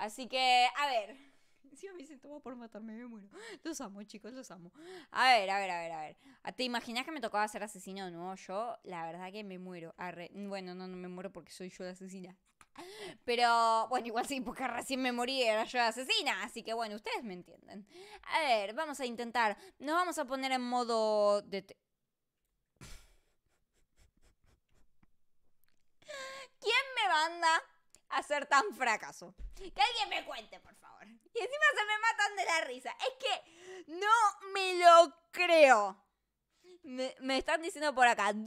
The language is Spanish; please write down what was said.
Así que, a ver. Si a mí se toma por matarme, me muero. Los amo, chicos, los amo. A ver, a ver, a ver, a ver. Ah, ¿Te imaginas que me tocaba ser asesino de nuevo yo? La verdad que me muero. Bueno, no, no me muero porque soy yo la asesina. Pero bueno, igual sí, porque recién me morí, era yo asesina. Así que bueno, ustedes me entienden. A ver, vamos a intentar. Nos vamos a poner en modo de. ¿Quién me manda? hacer tan fracaso. Que alguien me cuente, por favor. Y encima se me matan de la risa. Es que no me lo creo. Me, están diciendo por acá,